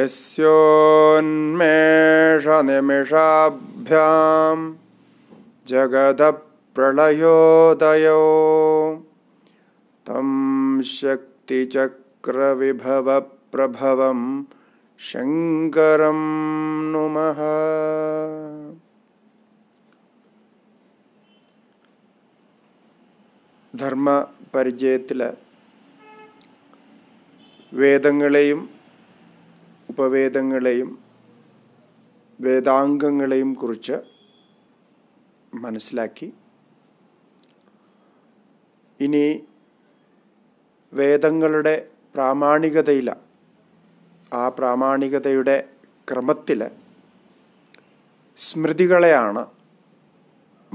यस्योन्मेषाभ्यां जगदप्रलयोदयो तं शक्तिचक्रविभवप्रभवं शङ्करं नुमः धर्मपरिचयतिल वेदळं ഉപവേദങ്ങളെയും വേദാംഗങ്ങളെയും കുറിച്ച് മനസ്സിലാക്കി ഇനി വേദങ്ങളുടെ പ്രാമാണികതയില ആ പ്രാമാണികതയുടെ ക്രമത്തിൽ സ്മൃതികളെയാണ്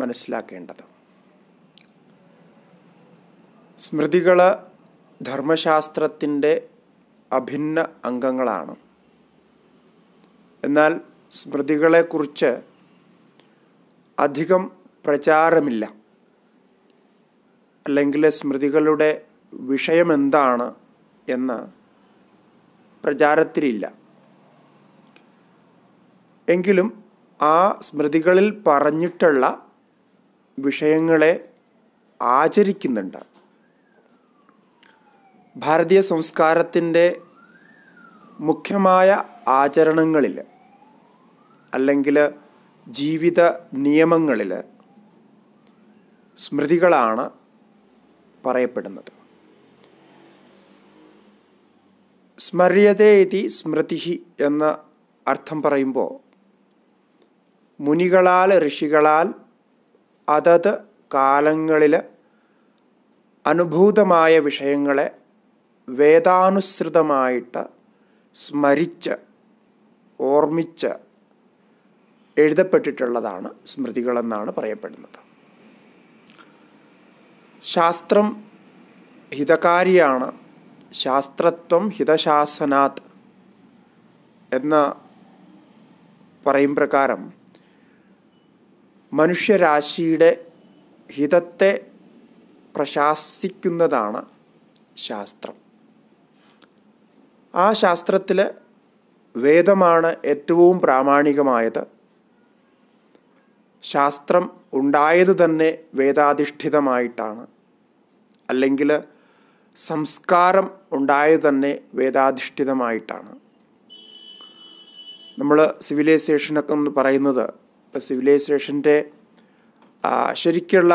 മനസ്സിലാക്കേണ്ടത് സ്മൃതികൾ ധർമ്മശാസ്ത്രത്തിൻ്റെ അഭിന്ന അംഗങ്ങളാണ് എന്നാൽ സ്മൃതികളെക്കുറിച്ച് അധികം പ്രചാരമില്ല അല്ലെങ്കിൽ സ്മൃതികളുടെ വിഷയമെന്താണ് എന്ന് പ്രചാരത്തിലില്ല എങ്കിലും ആ സ്മൃതികളിൽ പറഞ്ഞിട്ടുള്ള വിഷയങ്ങളെ ആചരിക്കുന്നുണ്ട് ഭാരതീയ സംസ്കാരത്തിൻ്റെ മുഖ്യമായ ആചരണങ്ങളിൽ അല്ലെങ്കിൽ ജീവിത നിയമങ്ങളിൽ സ്മൃതികളാണ് പറയപ്പെടുന്നത് സ്മര്യതേതി സ്മൃതി എന്ന അർത്ഥം പറയുമ്പോൾ മുനികളാൽ ഋഷികളാൽ അതത് കാലങ്ങളിൽ അനുഭൂതമായ വിഷയങ്ങളെ വേദാനുസൃതമായിട്ട് സ്മരിച്ച് ഓർമ്മിച്ച് എഴുതപ്പെട്ടിട്ടുള്ളതാണ് സ്മൃതികളെന്നാണ് പറയപ്പെടുന്നത് ശാസ്ത്രം ഹിതകാരിയാണ് ശാസ്ത്രത്വം ഹിതശാസനാത് എന്ന പറയും പ്രകാരം മനുഷ്യരാശിയുടെ ഹിതത്തെ പ്രശാസിക്കുന്നതാണ് ശാസ്ത്രം ആ ശാസ്ത്രത്തിൽ വേദമാണ് ഏറ്റവും പ്രാമാണികമായത് ശാസ്ത്രം ഉണ്ടായത് തന്നെ വേദാധിഷ്ഠിതമായിട്ടാണ് അല്ലെങ്കിൽ സംസ്കാരം ഉണ്ടായത് തന്നെ വേദാധിഷ്ഠിതമായിട്ടാണ് നമ്മൾ സിവിലൈസേഷനൊക്കെ എന്ന് പറയുന്നത് ഇപ്പം സിവിലൈസേഷൻ്റെ ശരിക്കുള്ള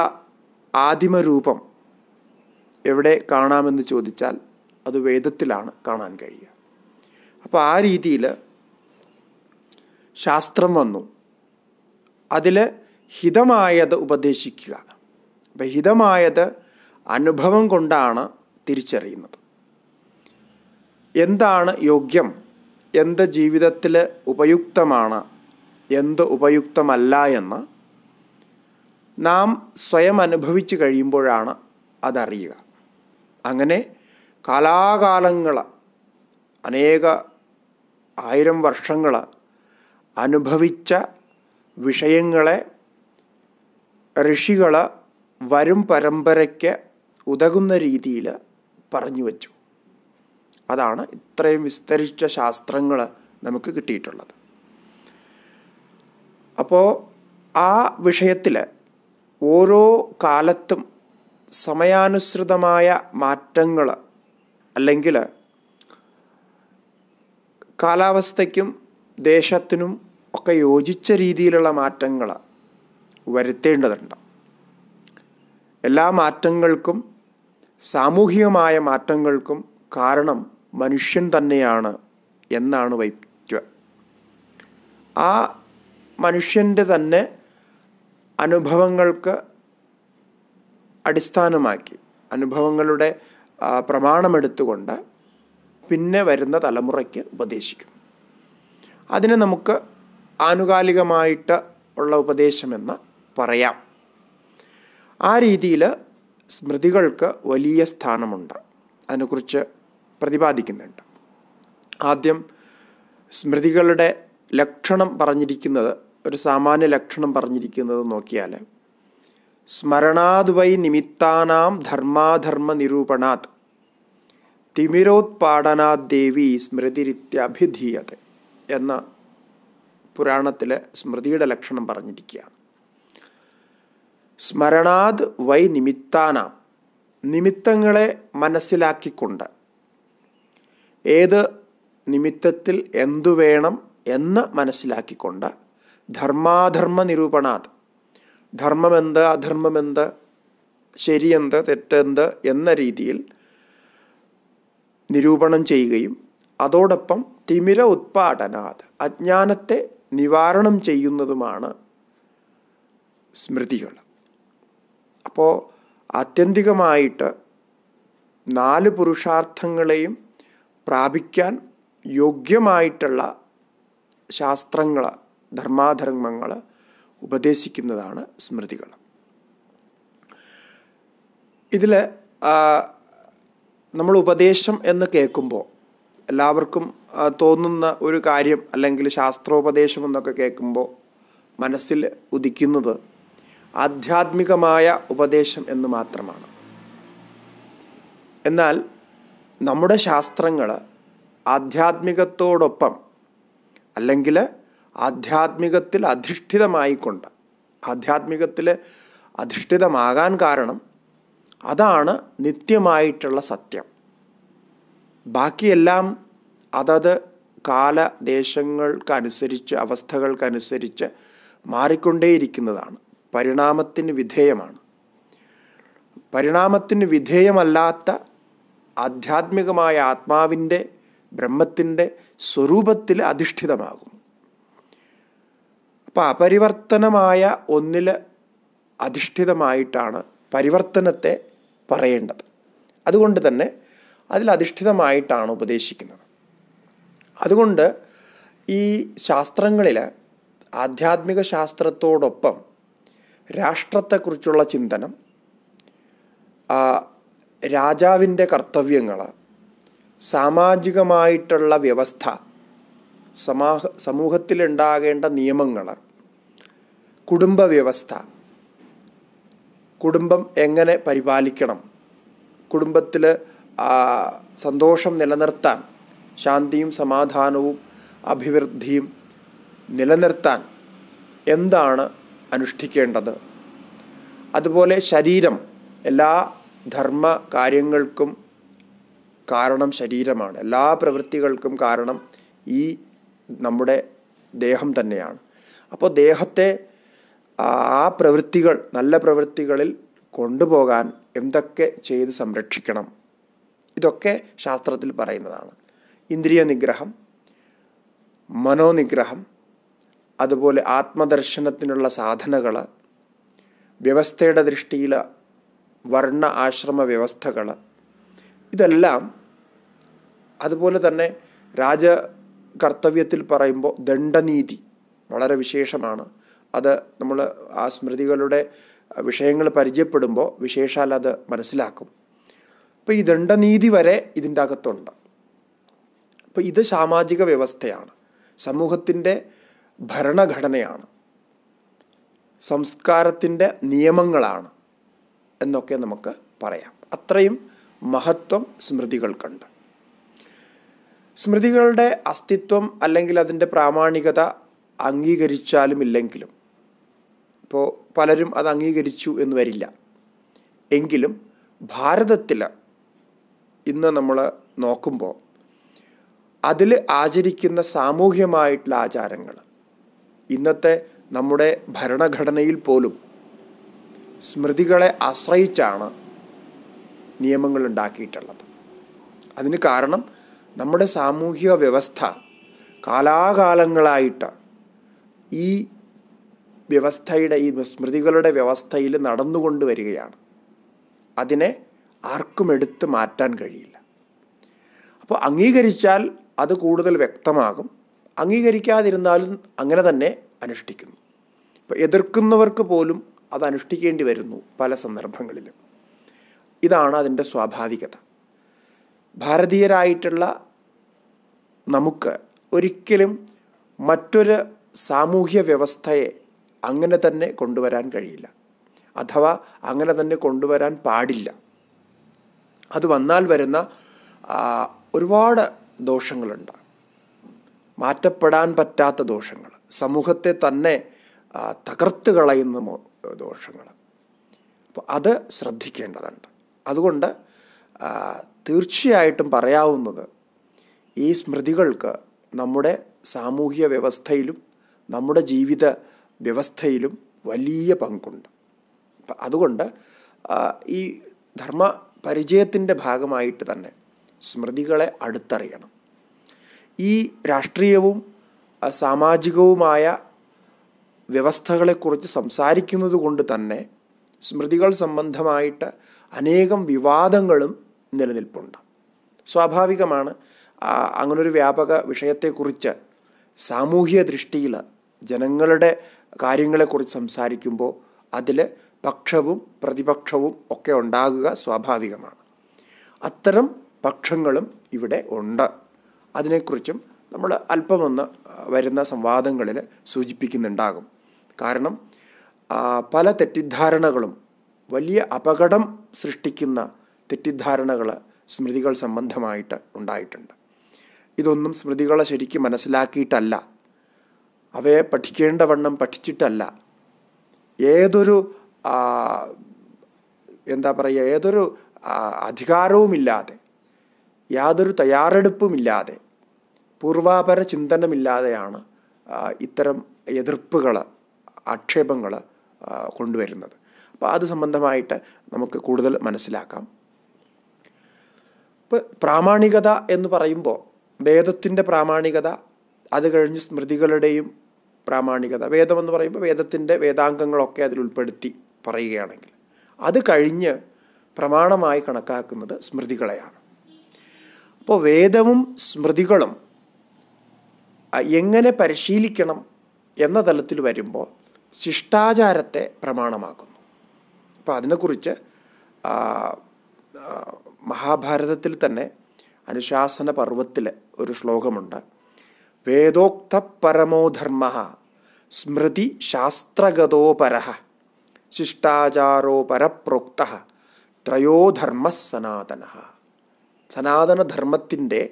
രൂപം എവിടെ കാണാമെന്ന് ചോദിച്ചാൽ അത് വേദത്തിലാണ് കാണാൻ കഴിയുക അപ്പോൾ ആ രീതിയിൽ ശാസ്ത്രം വന്നു അതിൽ ഹിതമായത് ഉപദേശിക്കുക അപ്പം ഹിതമായത് അനുഭവം കൊണ്ടാണ് തിരിച്ചറിയുന്നത് എന്താണ് യോഗ്യം എന്ത് ജീവിതത്തിൽ ഉപയുക്തമാണ് എന്ത് ഉപയുക്തമല്ല എന്ന് നാം സ്വയം അനുഭവിച്ചു കഴിയുമ്പോഴാണ് അതറിയുക അങ്ങനെ കാലാകാലങ്ങൾ അനേക ആയിരം വർഷങ്ങൾ അനുഭവിച്ച വിഷയങ്ങളെ ഋഷികൾ വരും പരമ്പരയ്ക്ക് ഉതകുന്ന രീതിയിൽ പറഞ്ഞു വച്ചു അതാണ് ഇത്രയും വിസ്തരിച്ച ശാസ്ത്രങ്ങൾ നമുക്ക് കിട്ടിയിട്ടുള്ളത് അപ്പോൾ ആ വിഷയത്തിൽ ഓരോ കാലത്തും സമയാനുസൃതമായ മാറ്റങ്ങൾ അല്ലെങ്കിൽ കാലാവസ്ഥയ്ക്കും ദേശത്തിനും ഒക്കെ യോജിച്ച രീതിയിലുള്ള മാറ്റങ്ങൾ വരുത്തേണ്ടതുണ്ട് എല്ലാ മാറ്റങ്ങൾക്കും സാമൂഹികമായ മാറ്റങ്ങൾക്കും കാരണം മനുഷ്യൻ തന്നെയാണ് എന്നാണ് വൈദ്യ ആ മനുഷ്യൻ്റെ തന്നെ അനുഭവങ്ങൾക്ക് അടിസ്ഥാനമാക്കി അനുഭവങ്ങളുടെ പ്രമാണമെടുത്തുകൊണ്ട് പിന്നെ വരുന്ന തലമുറയ്ക്ക് ഉപദേശിക്കും അതിനെ നമുക്ക് ആനുകാലികമായിട്ട് ഉള്ള ഉപദേശമെന്ന് പറയാം ആ രീതിയിൽ സ്മൃതികൾക്ക് വലിയ സ്ഥാനമുണ്ട് അതിനെക്കുറിച്ച് പ്രതിപാദിക്കുന്നുണ്ട് ആദ്യം സ്മൃതികളുടെ ലക്ഷണം പറഞ്ഞിരിക്കുന്നത് ഒരു സാമാന്യ ലക്ഷണം പറഞ്ഞിരിക്കുന്നത് നോക്കിയാൽ സ്മരണാദ്വൈ നിമിത്താനാം ധർമാധർമ്മ നിരൂപണാത് തിമിരോത്പാടനാത് ദേവി സ്മൃതിരിത്യഭിധീയത എന്ന പുരാണത്തിൽ സ്മൃതിയുടെ ലക്ഷണം പറഞ്ഞിരിക്കുകയാണ് സ്മരണാത് വൈ നിമിത്താനാം നിമിത്തങ്ങളെ മനസ്സിലാക്കിക്കൊണ്ട് ഏത് നിമിത്തത്തിൽ എന്തു വേണം എന്ന് മനസ്സിലാക്കിക്കൊണ്ട് ധർമാധർമ്മ നിരൂപണാത് ധർമ്മമെന്ത് അധർമ്മമെന്ത് ശരിയെന്ത് തെറ്റെന്ത് എന്ന രീതിയിൽ നിരൂപണം ചെയ്യുകയും അതോടൊപ്പം തിമിര ഉത്പാടനാത് അജ്ഞാനത്തെ നിവാരണം ചെയ്യുന്നതുമാണ് സ്മൃതികൾ അപ്പോൾ ആത്യന്തികമായിട്ട് നാല് പുരുഷാർത്ഥങ്ങളെയും പ്രാപിക്കാൻ യോഗ്യമായിട്ടുള്ള ശാസ്ത്രങ്ങൾ ധർമാധർമ്മങ്ങൾ ഉപദേശിക്കുന്നതാണ് സ്മൃതികൾ ഇതിൽ നമ്മൾ ഉപദേശം എന്ന് കേൾക്കുമ്പോൾ എല്ലാവർക്കും തോന്നുന്ന ഒരു കാര്യം അല്ലെങ്കിൽ ശാസ്ത്രോപദേശം എന്നൊക്കെ കേൾക്കുമ്പോൾ മനസ്സിൽ ഉദിക്കുന്നത് ആധ്യാത്മികമായ ഉപദേശം എന്ന് മാത്രമാണ് എന്നാൽ നമ്മുടെ ശാസ്ത്രങ്ങൾ ആധ്യാത്മികത്തോടൊപ്പം അല്ലെങ്കിൽ ആധ്യാത്മികത്തിൽ അധിഷ്ഠിതമായിക്കൊണ്ട് ആധ്യാത്മികത്തിൽ അധിഷ്ഠിതമാകാൻ കാരണം അതാണ് നിത്യമായിട്ടുള്ള സത്യം ബാക്കിയെല്ലാം അതത് കാല ദേശങ്ങൾക്കനുസരിച്ച് അവസ്ഥകൾക്കനുസരിച്ച് മാറിക്കൊണ്ടേയിരിക്കുന്നതാണ് പരിണാമത്തിന് വിധേയമാണ് പരിണാമത്തിന് വിധേയമല്ലാത്ത ആധ്യാത്മികമായ ആത്മാവിൻ്റെ ബ്രഹ്മത്തിൻ്റെ സ്വരൂപത്തിൽ അധിഷ്ഠിതമാകും അപ്പോൾ അപരിവർത്തനമായ ഒന്നിൽ അധിഷ്ഠിതമായിട്ടാണ് പരിവർത്തനത്തെ പറയേണ്ടത് അതുകൊണ്ട് തന്നെ അതിൽ അധിഷ്ഠിതമായിട്ടാണ് ഉപദേശിക്കുന്നത് അതുകൊണ്ട് ഈ ശാസ്ത്രങ്ങളിൽ ആധ്യാത്മിക ശാസ്ത്രത്തോടൊപ്പം രാഷ്ട്രത്തെക്കുറിച്ചുള്ള ചിന്തനം രാജാവിൻ്റെ കർത്തവ്യങ്ങൾ സാമാജികമായിട്ടുള്ള വ്യവസ്ഥ സമാഹ സമൂഹത്തിലുണ്ടാകേണ്ട നിയമങ്ങൾ കുടുംബ വ്യവസ്ഥ കുടുംബം എങ്ങനെ പരിപാലിക്കണം കുടുംബത്തിൽ സന്തോഷം നിലനിർത്താൻ ശാന്തിയും സമാധാനവും അഭിവൃദ്ധിയും നിലനിർത്താൻ എന്താണ് അനുഷ്ഠിക്കേണ്ടത് അതുപോലെ ശരീരം എല്ലാ ധർമ്മ കാര്യങ്ങൾക്കും കാരണം ശരീരമാണ് എല്ലാ പ്രവൃത്തികൾക്കും കാരണം ഈ നമ്മുടെ ദേഹം തന്നെയാണ് അപ്പോൾ ദേഹത്തെ ആ പ്രവൃത്തികൾ നല്ല പ്രവൃത്തികളിൽ കൊണ്ടുപോകാൻ എന്തൊക്കെ ചെയ്ത് സംരക്ഷിക്കണം ഇതൊക്കെ ശാസ്ത്രത്തിൽ പറയുന്നതാണ് ഇന്ദ്രിയ നിഗ്രഹം മനോനിഗ്രഹം അതുപോലെ ആത്മദർശനത്തിനുള്ള സാധനകൾ വ്യവസ്ഥയുടെ ദൃഷ്ടിയിൽ വർണ്ണ ആശ്രമ വ്യവസ്ഥകൾ ഇതെല്ലാം അതുപോലെ തന്നെ രാജ കർത്തവ്യത്തിൽ പറയുമ്പോൾ ദണ്ഡനീതി വളരെ വിശേഷമാണ് അത് നമ്മൾ ആ സ്മൃതികളുടെ വിഷയങ്ങൾ പരിചയപ്പെടുമ്പോൾ വിശേഷാൽ അത് മനസ്സിലാക്കും അപ്പോൾ ഈ ദണ്ഡനീതി വരെ ഇതിൻ്റെ അകത്തുണ്ട് അപ്പോൾ ഇത് സാമാജിക വ്യവസ്ഥയാണ് സമൂഹത്തിൻ്റെ ഭരണഘടനയാണ് സംസ്കാരത്തിൻ്റെ നിയമങ്ങളാണ് എന്നൊക്കെ നമുക്ക് പറയാം അത്രയും മഹത്വം സ്മൃതികൾക്കുണ്ട് സ്മൃതികളുടെ അസ്തിത്വം അല്ലെങ്കിൽ അതിൻ്റെ പ്രാമാണികത അംഗീകരിച്ചാലും ഇല്ലെങ്കിലും ഇപ്പോൾ പലരും അത് അംഗീകരിച്ചു എന്ന് വരില്ല എങ്കിലും ഭാരതത്തിൽ ഇന്ന് നമ്മൾ നോക്കുമ്പോൾ അതിൽ ആചരിക്കുന്ന സാമൂഹ്യമായിട്ടുള്ള ആചാരങ്ങൾ ഇന്നത്തെ നമ്മുടെ ഭരണഘടനയിൽ പോലും സ്മൃതികളെ ആശ്രയിച്ചാണ് നിയമങ്ങൾ ഉണ്ടാക്കിയിട്ടുള്ളത് അതിന് കാരണം നമ്മുടെ സാമൂഹ്യ വ്യവസ്ഥ കാലാകാലങ്ങളായിട്ട് ഈ വ്യവസ്ഥയുടെ ഈ സ്മൃതികളുടെ വ്യവസ്ഥയിൽ നടന്നുകൊണ്ട് വരികയാണ് അതിനെ ആർക്കും എടുത്തു മാറ്റാൻ കഴിയില്ല അപ്പോൾ അംഗീകരിച്ചാൽ അത് കൂടുതൽ വ്യക്തമാകും അംഗീകരിക്കാതിരുന്നാലും അങ്ങനെ തന്നെ അനുഷ്ഠിക്കുന്നു ഇപ്പോൾ എതിർക്കുന്നവർക്ക് പോലും അത് അനുഷ്ഠിക്കേണ്ടി വരുന്നു പല സന്ദർഭങ്ങളിലും ഇതാണ് അതിൻ്റെ സ്വാഭാവികത ഭാരതീയരായിട്ടുള്ള നമുക്ക് ഒരിക്കലും മറ്റൊരു സാമൂഹ്യ വ്യവസ്ഥയെ അങ്ങനെ തന്നെ കൊണ്ടുവരാൻ കഴിയില്ല അഥവാ അങ്ങനെ തന്നെ കൊണ്ടുവരാൻ പാടില്ല അത് വന്നാൽ വരുന്ന ഒരുപാട് ദോഷങ്ങളുണ്ട് മാറ്റപ്പെടാൻ പറ്റാത്ത ദോഷങ്ങൾ സമൂഹത്തെ തന്നെ തകർത്ത് കളയുന്ന ദോഷങ്ങൾ അപ്പോൾ അത് ശ്രദ്ധിക്കേണ്ടതുണ്ട് അതുകൊണ്ട് തീർച്ചയായിട്ടും പറയാവുന്നത് ഈ സ്മൃതികൾക്ക് നമ്മുടെ സാമൂഹ്യ വ്യവസ്ഥയിലും നമ്മുടെ ജീവിത വ്യവസ്ഥയിലും വലിയ പങ്കുണ്ട് അതുകൊണ്ട് ഈ ധർമ്മ പരിചയത്തിൻ്റെ ഭാഗമായിട്ട് തന്നെ സ്മൃതികളെ അടുത്തറിയണം ഈ രാഷ്ട്രീയവും സാമാജികവുമായ വ്യവസ്ഥകളെക്കുറിച്ച് സംസാരിക്കുന്നത് കൊണ്ട് തന്നെ സ്മൃതികൾ സംബന്ധമായിട്ട് അനേകം വിവാദങ്ങളും നിലനിൽപ്പുണ്ട് സ്വാഭാവികമാണ് അങ്ങനൊരു വ്യാപക വിഷയത്തെക്കുറിച്ച് സാമൂഹ്യ ദൃഷ്ടിയിൽ ജനങ്ങളുടെ കാര്യങ്ങളെക്കുറിച്ച് സംസാരിക്കുമ്പോൾ അതിൽ പക്ഷവും പ്രതിപക്ഷവും ഒക്കെ ഉണ്ടാകുക സ്വാഭാവികമാണ് അത്തരം പക്ഷങ്ങളും ഇവിടെ ഉണ്ട് അതിനെക്കുറിച്ചും നമ്മൾ അല്പമൊന്ന് വരുന്ന സംവാദങ്ങളിൽ സൂചിപ്പിക്കുന്നുണ്ടാകും കാരണം പല തെറ്റിദ്ധാരണകളും വലിയ അപകടം സൃഷ്ടിക്കുന്ന തെറ്റിദ്ധാരണകൾ സ്മൃതികൾ സംബന്ധമായിട്ട് ഉണ്ടായിട്ടുണ്ട് ഇതൊന്നും സ്മൃതികളെ ശരിക്കും മനസ്സിലാക്കിയിട്ടല്ല അവയെ പഠിക്കേണ്ടവണ്ണം പഠിച്ചിട്ടല്ല ഏതൊരു എന്താ പറയുക ഏതൊരു അധികാരവുമില്ലാതെ യാതൊരു തയ്യാറെടുപ്പുമില്ലാതെ പൂർവാപര ചിന്തനമില്ലാതെയാണ് ഇത്തരം എതിർപ്പുകൾ ആക്ഷേപങ്ങൾ കൊണ്ടുവരുന്നത് അപ്പോൾ അത് സംബന്ധമായിട്ട് നമുക്ക് കൂടുതൽ മനസ്സിലാക്കാം ഇപ്പം പ്രാമാണികത എന്ന് പറയുമ്പോൾ വേദത്തിൻ്റെ പ്രാമാണികത അത് കഴിഞ്ഞ് സ്മൃതികളുടെയും പ്രാമാണികത വേദമെന്ന് പറയുമ്പോൾ വേദത്തിൻ്റെ വേദാംഗങ്ങളൊക്കെ അതിൽ ഉൾപ്പെടുത്തി പറയുകയാണെങ്കിൽ അത് കഴിഞ്ഞ് പ്രമാണമായി കണക്കാക്കുന്നത് സ്മൃതികളെയാണ് അപ്പോൾ വേദവും സ്മൃതികളും എങ്ങനെ പരിശീലിക്കണം എന്ന തലത്തിൽ വരുമ്പോൾ ശിഷ്ടാചാരത്തെ പ്രമാണമാക്കുന്നു അപ്പോൾ അതിനെക്കുറിച്ച് മഹാഭാരതത്തിൽ തന്നെ അനുശാസന പർവത്തിൽ ഒരു ശ്ലോകമുണ്ട് വേദോക്ത പരമോധർമ്മ സ്മൃതി ശാസ്ത്രഗതോപരഹ ശിഷ്ടാചാരോപരപ്രോക്ത ത്രയോധർമ്മ സനാതന സനാതനധർമ്മത്തിൻ്റെ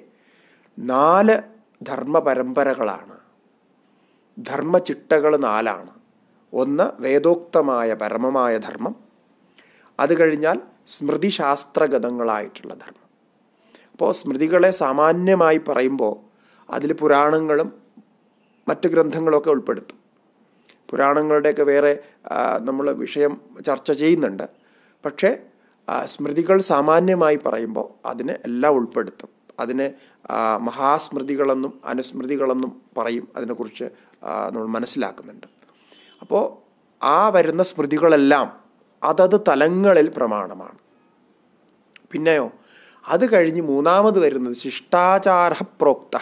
നാല് ധർമ്മ ധർമ്മചിട്ടകൾ നാലാണ് ഒന്ന് വേദോക്തമായ പരമമായ ധർമ്മം അത് കഴിഞ്ഞാൽ സ്മൃതിശാസ്ത്രഗതങ്ങളായിട്ടുള്ള ധർമ്മം അപ്പോൾ സ്മൃതികളെ സാമാന്യമായി പറയുമ്പോൾ അതിൽ പുരാണങ്ങളും മറ്റ് ഗ്രന്ഥങ്ങളൊക്കെ ഉൾപ്പെടുത്തും പുരാണങ്ങളുടെയൊക്കെ വേറെ നമ്മൾ വിഷയം ചർച്ച ചെയ്യുന്നുണ്ട് പക്ഷേ സ്മൃതികൾ സാമാന്യമായി പറയുമ്പോൾ അതിനെ എല്ലാം ഉൾപ്പെടുത്തും അതിനെ മഹാസ്മൃതികളെന്നും അനുസ്മൃതികളെന്നും പറയും അതിനെക്കുറിച്ച് നമ്മൾ മനസ്സിലാക്കുന്നുണ്ട് അപ്പോൾ ആ വരുന്ന സ്മൃതികളെല്ലാം അതത് തലങ്ങളിൽ പ്രമാണമാണ് പിന്നെയോ അത് കഴിഞ്ഞ് മൂന്നാമത് വരുന്നത് ശിഷ്ടാചാര പ്രോക്ത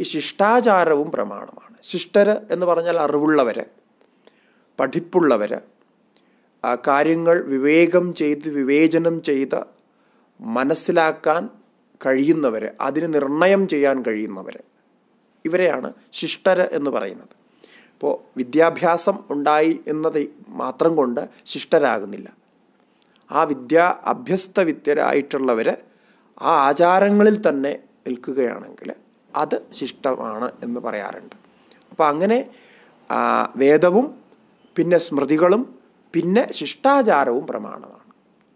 ഈ ശിഷ്ടാചാരവും പ്രമാണമാണ് ശിഷ്ടർ എന്ന് പറഞ്ഞാൽ അറിവുള്ളവർ പഠിപ്പുള്ളവർ കാര്യങ്ങൾ വിവേകം ചെയ്ത് വിവേചനം ചെയ്ത് മനസ്സിലാക്കാൻ കഴിയുന്നവർ അതിന് നിർണയം ചെയ്യാൻ കഴിയുന്നവർ ഇവരെയാണ് ശിഷ്ടർ എന്ന് പറയുന്നത് അപ്പോൾ വിദ്യാഭ്യാസം ഉണ്ടായി എന്നത് മാത്രം കൊണ്ട് ശിഷ്ടരാകുന്നില്ല ആ വിദ്യ അഭ്യസ്ത വിദ്യരായിട്ടുള്ളവർ ആ ആചാരങ്ങളിൽ തന്നെ നിൽക്കുകയാണെങ്കിൽ അത് ശിഷ്ടമാണ് എന്ന് പറയാറുണ്ട് അപ്പോൾ അങ്ങനെ വേദവും പിന്നെ സ്മൃതികളും പിന്നെ ശിഷ്ടാചാരവും പ്രമാണമാണ്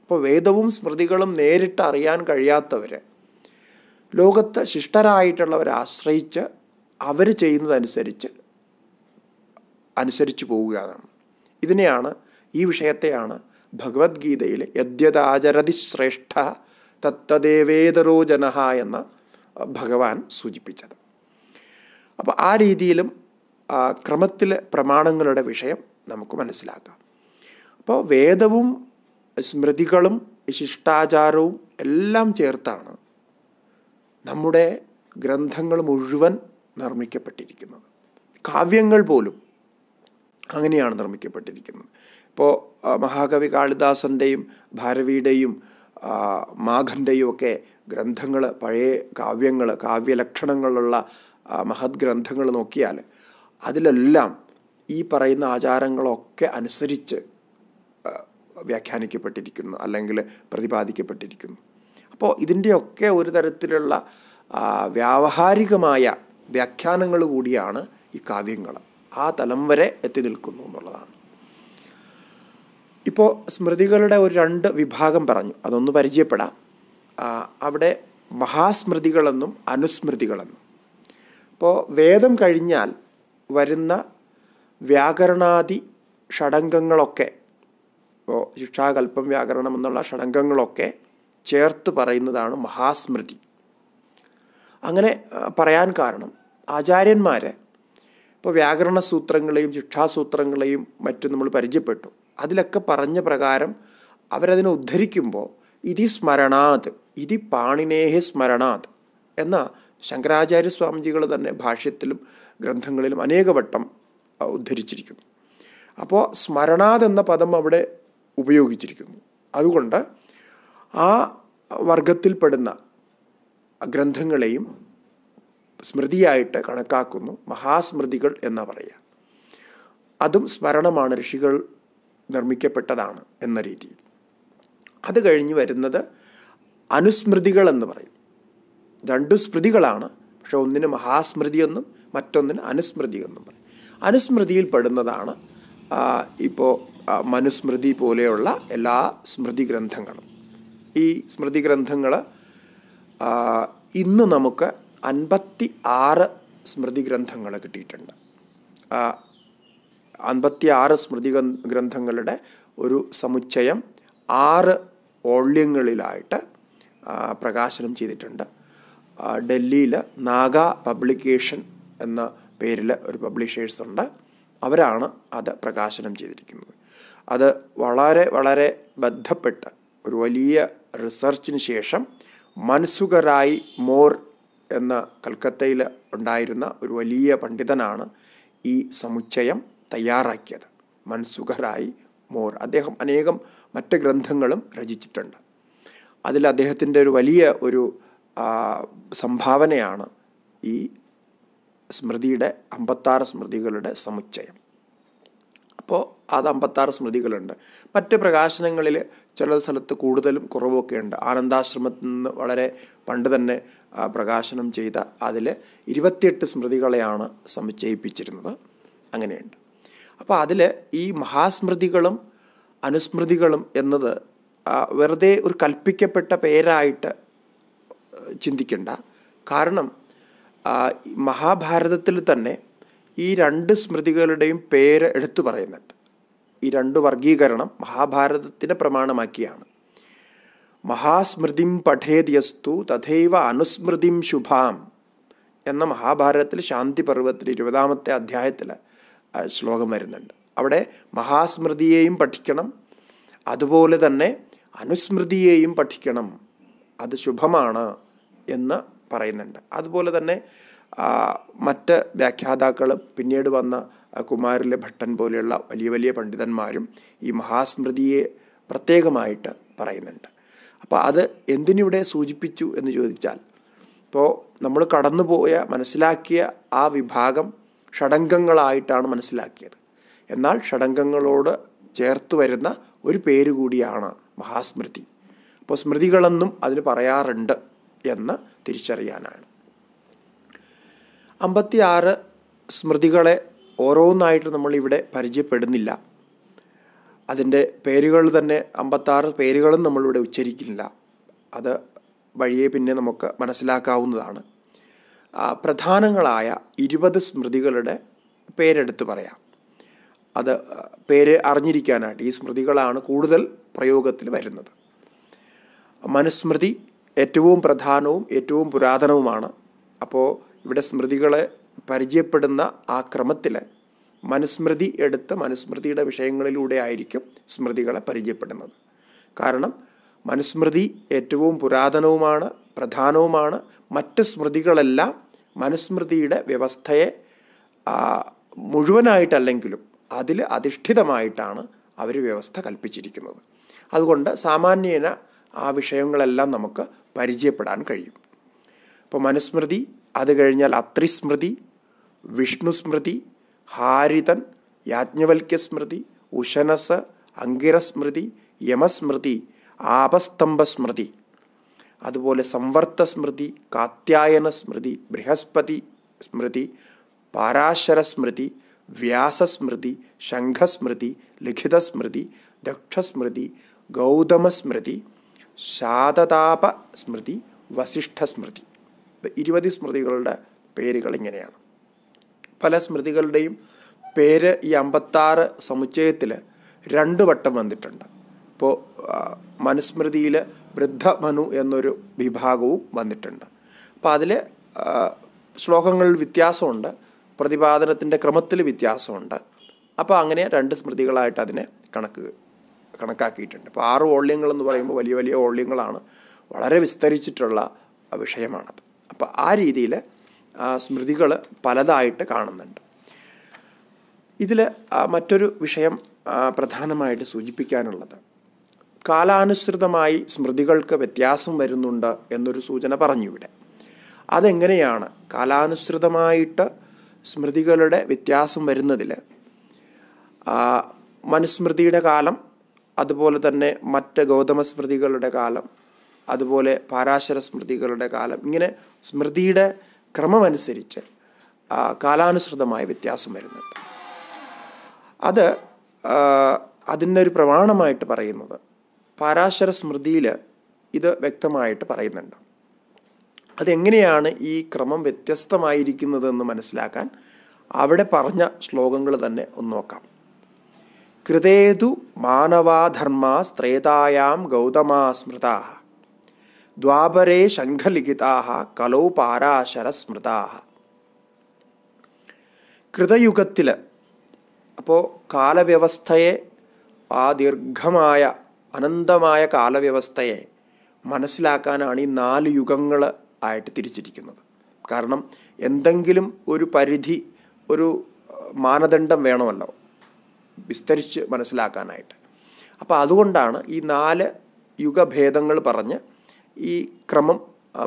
അപ്പോൾ വേദവും സ്മൃതികളും നേരിട്ട് അറിയാൻ കഴിയാത്തവർ ലോകത്ത് ശിഷ്ടരായിട്ടുള്ളവരെ ആശ്രയിച്ച് അവർ ചെയ്യുന്നതനുസരിച്ച് അനുസരിച്ച് പോവുക എന്നാണ് ഇതിനെയാണ് ഈ വിഷയത്തെയാണ് ഭഗവത്ഗീതയിൽ യദ്യതാചരതി ശ്രേഷ്ഠ തത്തദേവേതരോ എന്ന ഭഗവാൻ സൂചിപ്പിച്ചത് അപ്പോൾ ആ രീതിയിലും ക്രമത്തിലെ പ്രമാണങ്ങളുടെ വിഷയം നമുക്ക് മനസ്സിലാക്കാം അപ്പോൾ വേദവും സ്മൃതികളും ശിഷ്ടാചാരവും എല്ലാം ചേർത്താണ് നമ്മുടെ ഗ്രന്ഥങ്ങൾ മുഴുവൻ നിർമ്മിക്കപ്പെട്ടിരിക്കുന്നത് കാവ്യങ്ങൾ പോലും അങ്ങനെയാണ് നിർമ്മിക്കപ്പെട്ടിരിക്കുന്നത് ഇപ്പോൾ മഹാകവി കാളിദാസൻ്റെയും ഭാരവിയുടെയും മാഘൻ്റെയുമൊക്കെ ഗ്രന്ഥങ്ങൾ പഴയ കാവ്യങ്ങൾ കാവ്യലക്ഷണങ്ങളുള്ള മഹത് ഗ്രന്ഥങ്ങൾ നോക്കിയാൽ അതിലെല്ലാം ഈ പറയുന്ന ആചാരങ്ങളൊക്കെ അനുസരിച്ച് വ്യാഖ്യാനിക്കപ്പെട്ടിരിക്കുന്നു അല്ലെങ്കിൽ പ്രതിപാദിക്കപ്പെട്ടിരിക്കുന്നു അപ്പോൾ ഇതിൻ്റെയൊക്കെ ഒരു തരത്തിലുള്ള വ്യാവഹാരികമായ വ്യാഖ്യാനങ്ങൾ കൂടിയാണ് ഈ കാവ്യങ്ങൾ ആ തലം വരെ എത്തി നിൽക്കുന്നു എന്നുള്ളതാണ് ഇപ്പോൾ സ്മൃതികളുടെ ഒരു രണ്ട് വിഭാഗം പറഞ്ഞു അതൊന്ന് പരിചയപ്പെടാം അവിടെ മഹാസ്മൃതികളെന്നും അനുസ്മൃതികളെന്നും ഇപ്പോൾ വേദം കഴിഞ്ഞാൽ വരുന്ന വ്യാകരണാദി ഷടങ്കങ്ങളൊക്കെ ഇപ്പോൾ ശിക്ഷാകൽപ്പം വ്യാകരണം എന്നുള്ള ഷടങ്കങ്ങളൊക്കെ ചേർത്ത് പറയുന്നതാണ് മഹാസ്മൃതി അങ്ങനെ പറയാൻ കാരണം ആചാര്യന്മാരെ ഇപ്പോൾ വ്യാകരണ സൂത്രങ്ങളെയും ശിക്ഷാസൂത്രങ്ങളെയും മറ്റും നമ്മൾ പരിചയപ്പെട്ടു അതിലൊക്കെ പറഞ്ഞ പ്രകാരം അവരതിനെ ഉദ്ധരിക്കുമ്പോൾ ഇതി സ്മരണാത് ഇതി പാണിനേഹി സ്മരണാത് എന്ന ശങ്കരാചാര്യ സ്വാമിജികൾ തന്നെ ഭാഷ്യത്തിലും ഗ്രന്ഥങ്ങളിലും അനേകവട്ടം ഉദ്ധരിച്ചിരിക്കുന്നു അപ്പോൾ സ്മരണാത് എന്ന പദം അവിടെ ഉപയോഗിച്ചിരിക്കുന്നു അതുകൊണ്ട് ആ വർഗത്തിൽപ്പെടുന്ന ഗ്രന്ഥങ്ങളെയും സ്മൃതിയായിട്ട് കണക്കാക്കുന്നു മഹാസ്മൃതികൾ എന്നാ പറയുക അതും സ്മരണമാണ് ഋഷികൾ നിർമ്മിക്കപ്പെട്ടതാണ് എന്ന രീതിയിൽ അത് കഴിഞ്ഞ് വരുന്നത് അനുസ്മൃതികൾ എന്ന് പറയും രണ്ടു സ്മൃതികളാണ് പക്ഷെ ഒന്നിന് മഹാസ്മൃതി എന്നും മറ്റൊന്നിന് അനുസ്മൃതി എന്നും പറയും അനുസ്മൃതിയിൽ പെടുന്നതാണ് ഇപ്പോൾ മനുസ്മൃതി പോലെയുള്ള എല്ലാ സ്മൃതി ഗ്രന്ഥങ്ങളും ഈ സ്മൃതി ഗ്രന്ഥങ്ങൾ ഇന്ന് നമുക്ക് അൻപത്തി ആറ് സ്മൃതി ഗ്രന്ഥങ്ങൾ കിട്ടിയിട്ടുണ്ട് ആറ് സ്മൃതി ഗ്രന്ഥങ്ങളുടെ ഒരു സമുച്ചയം ആറ് ഓള്യങ്ങളിലായിട്ട് പ്രകാശനം ചെയ്തിട്ടുണ്ട് ഡൽഹിയിൽ നാഗ പബ്ലിക്കേഷൻ എന്ന പേരിൽ ഒരു പബ്ലിഷേഴ്സ് ഉണ്ട് അവരാണ് അത് പ്രകാശനം ചെയ്തിരിക്കുന്നത് അത് വളരെ വളരെ ബന്ധപ്പെട്ട ഒരു വലിയ റിസർച്ചിന് ശേഷം മൻസുഖറായി മോർ എന്ന കൽക്കത്തയിൽ ഉണ്ടായിരുന്ന ഒരു വലിയ പണ്ഡിതനാണ് ഈ സമുച്ചയം തയ്യാറാക്കിയത് മൻസുഖറായി മോർ അദ്ദേഹം അനേകം മറ്റ് ഗ്രന്ഥങ്ങളും രചിച്ചിട്ടുണ്ട് അതിൽ അദ്ദേഹത്തിൻ്റെ ഒരു വലിയ ഒരു സംഭാവനയാണ് ഈ സ്മൃതിയുടെ അമ്പത്താറ് സ്മൃതികളുടെ സമുച്ചയം അപ്പോൾ അത് അമ്പത്താറ് സ്മൃതികളുണ്ട് മറ്റ് പ്രകാശനങ്ങളിൽ ചില സ്ഥലത്ത് കൂടുതലും കുറവൊക്കെ ഉണ്ട് ആനന്ദാശ്രമത്തിൽ നിന്ന് വളരെ പണ്ട് തന്നെ പ്രകാശനം ചെയ്ത അതിൽ ഇരുപത്തിയെട്ട് സ്മൃതികളെയാണ് സമുച്ചയിപ്പിച്ചിരുന്നത് അങ്ങനെയുണ്ട് അപ്പോൾ അതിൽ ഈ മഹാസ്മൃതികളും അനുസ്മൃതികളും എന്നത് വെറുതെ ഒരു കൽപ്പിക്കപ്പെട്ട പേരായിട്ട് ചിന്തിക്കേണ്ട കാരണം മഹാഭാരതത്തിൽ തന്നെ ഈ രണ്ട് സ്മൃതികളുടെയും പേര് എടുത്തു പറയുന്നുണ്ട് ഈ രണ്ട് വർഗീകരണം മഹാഭാരതത്തിനെ പ്രമാണമാക്കിയാണ് മഹാസ്മൃതിം പഠേദ്യസ്തു തഥൈവ അനുസ്മൃതിം ശുഭാം എന്ന മഹാഭാരതത്തിൽ ശാന്തി പർവ്വത്തിൽ ഇരുപതാമത്തെ അധ്യായത്തിൽ ശ്ലോകം വരുന്നുണ്ട് അവിടെ മഹാസ്മൃതിയെയും പഠിക്കണം അതുപോലെ തന്നെ അനുസ്മൃതിയെയും പഠിക്കണം അത് ശുഭമാണ് എന്ന് പറയുന്നുണ്ട് അതുപോലെ തന്നെ മറ്റ് വ്യാഖ്യാതാക്കൾ പിന്നീട് വന്ന കുമാരിലെ ഭട്ടൻ പോലെയുള്ള വലിയ വലിയ പണ്ഡിതന്മാരും ഈ മഹാസ്മൃതിയെ പ്രത്യേകമായിട്ട് പറയുന്നുണ്ട് അപ്പോൾ അത് എന്തിനിവിടെ സൂചിപ്പിച്ചു എന്ന് ചോദിച്ചാൽ ഇപ്പോൾ നമ്മൾ കടന്നുപോയ മനസ്സിലാക്കിയ ആ വിഭാഗം ഷടങ്കങ്ങളായിട്ടാണ് മനസ്സിലാക്കിയത് എന്നാൽ ഷടങ്കങ്ങളോട് ചേർത്ത് വരുന്ന ഒരു പേര് കൂടിയാണ് മഹാസ്മൃതി അപ്പോൾ സ്മൃതികളെന്നും അതിന് പറയാറുണ്ട് എന്ന് തിരിച്ചറിയാനാണ് അമ്പത്തിയാറ് സ്മൃതികളെ ഓരോന്നായിട്ട് നമ്മളിവിടെ പരിചയപ്പെടുന്നില്ല അതിൻ്റെ പേരുകൾ തന്നെ അമ്പത്താറ് പേരുകളും നമ്മളിവിടെ ഉച്ചരിക്കില്ല അത് വഴിയെ പിന്നെ നമുക്ക് മനസ്സിലാക്കാവുന്നതാണ് പ്രധാനങ്ങളായ ഇരുപത് സ്മൃതികളുടെ പേരെടുത്ത് പറയാം അത് പേര് അറിഞ്ഞിരിക്കാനായിട്ട് ഈ സ്മൃതികളാണ് കൂടുതൽ പ്രയോഗത്തിൽ വരുന്നത് മനുസ്മൃതി ഏറ്റവും പ്രധാനവും ഏറ്റവും പുരാതനവുമാണ് അപ്പോൾ ഇവിടെ സ്മൃതികളെ പരിചയപ്പെടുന്ന ആ ക്രമത്തിൽ മനുസ്മൃതി എടുത്ത് മനുസ്മൃതിയുടെ വിഷയങ്ങളിലൂടെ ആയിരിക്കും സ്മൃതികളെ പരിചയപ്പെടുന്നത് കാരണം മനുസ്മൃതി ഏറ്റവും പുരാതനവുമാണ് പ്രധാനവുമാണ് മറ്റ് സ്മൃതികളെല്ലാം മനുസ്മൃതിയുടെ വ്യവസ്ഥയെ മുഴുവനായിട്ടല്ലെങ്കിലും അതിൽ അധിഷ്ഠിതമായിട്ടാണ് അവർ വ്യവസ്ഥ കൽപ്പിച്ചിരിക്കുന്നത് അതുകൊണ്ട് സാമാന്യേന ആ വിഷയങ്ങളെല്ലാം നമുക്ക് പരിചയപ്പെടാൻ കഴിയും ഇപ്പോൾ മനുസ്മൃതി അത് കഴിഞ്ഞാൽ അത്രിസ്മൃതി വിഷ്ണുസ്മൃതി ഹാരിതൻ യാജ്ഞവൽക്യസ്മൃതി ഉശനസ് അങ്കിരസ്മൃതി യമസ്മൃതി ആപസ്തംഭസ്മൃതി അതുപോലെ സംവർത്ത സ്മൃതി കാത്യായന സ്മൃതി ബൃഹസ്പതി സ്മൃതി പാരാശര സ്മൃതി വ്യാസസ്മൃതി ശംഖസ്മൃതി ലിഖിതസ്മൃതി ദക്ഷസ്മൃതി ഗൗതമസ്മൃതി ശാതതാപ സ്മൃതി വസിഷ്ഠസ്മൃതി ഇരുപത് സ്മൃതികളുടെ പേരുകൾ ഇങ്ങനെയാണ് പല സ്മൃതികളുടെയും പേര് ഈ അമ്പത്താറ് സമുച്ചയത്തിൽ രണ്ട് വട്ടം വന്നിട്ടുണ്ട് ഇപ്പോൾ മനുസ്മൃതിയിൽ വൃദ്ധമനു എന്നൊരു വിഭാഗവും വന്നിട്ടുണ്ട് അപ്പോൾ അതിൽ ശ്ലോകങ്ങളിൽ വ്യത്യാസമുണ്ട് പ്രതിപാദനത്തിൻ്റെ ക്രമത്തിൽ വ്യത്യാസമുണ്ട് അപ്പോൾ അങ്ങനെ രണ്ട് സ്മൃതികളായിട്ട് അതിനെ കണക്ക് കണക്കാക്കിയിട്ടുണ്ട് അപ്പോൾ ആറ് എന്ന് പറയുമ്പോൾ വലിയ വലിയ ഓള്യങ്ങളാണ് വളരെ വിസ്തരിച്ചിട്ടുള്ള വിഷയമാണ് അപ്പോൾ ആ രീതിയിൽ സ്മൃതികൾ പലതായിട്ട് കാണുന്നുണ്ട് ഇതിൽ മറ്റൊരു വിഷയം പ്രധാനമായിട്ട് സൂചിപ്പിക്കാനുള്ളത് കാലാനുസൃതമായി സ്മൃതികൾക്ക് വ്യത്യാസം വരുന്നുണ്ട് എന്നൊരു സൂചന പറഞ്ഞു ഇവിടെ അതെങ്ങനെയാണ് കാലാനുസൃതമായിട്ട് സ്മൃതികളുടെ വ്യത്യാസം വരുന്നതിൽ മനുസ്മൃതിയുടെ കാലം അതുപോലെ തന്നെ മറ്റ് ഗൗതമ സ്മൃതികളുടെ കാലം അതുപോലെ പാരാശര സ്മൃതികളുടെ കാലം ഇങ്ങനെ സ്മൃതിയുടെ ക്രമമനുസരിച്ച് കാലാനുസൃതമായ വ്യത്യാസം വരുന്നുണ്ട് അത് അതിൻ്റെ ഒരു പ്രമാണമായിട്ട് പറയുന്നത് പരാശര സ്മൃതിയിൽ ഇത് വ്യക്തമായിട്ട് പറയുന്നുണ്ട് അതെങ്ങനെയാണ് ഈ ക്രമം വ്യത്യസ്തമായിരിക്കുന്നതെന്ന് മനസ്സിലാക്കാൻ അവിടെ പറഞ്ഞ ശ്ലോകങ്ങൾ തന്നെ ഒന്ന് നോക്കാം കൃതേതു മാനവാധർമാ സ്ത്രേതായാം ഗൗതമാ ദ്വാപരേ ശംഖലിഖിതാ കലോ പാരാശര സ്മൃതാ കൃതയുഗത്തിൽ അപ്പോൾ കാലവ്യവസ്ഥയെ ആ ദീർഘമായ അനന്തമായ കാലവ്യവസ്ഥയെ മനസ്സിലാക്കാനാണ് ഈ നാല് യുഗങ്ങൾ ആയിട്ട് തിരിച്ചിരിക്കുന്നത് കാരണം എന്തെങ്കിലും ഒരു പരിധി ഒരു മാനദണ്ഡം വേണമല്ലോ വിസ്തരിച്ച് മനസ്സിലാക്കാനായിട്ട് അപ്പോൾ അതുകൊണ്ടാണ് ഈ നാല് യുഗഭേദങ്ങൾ പറഞ്ഞ് ഈ ക്രമം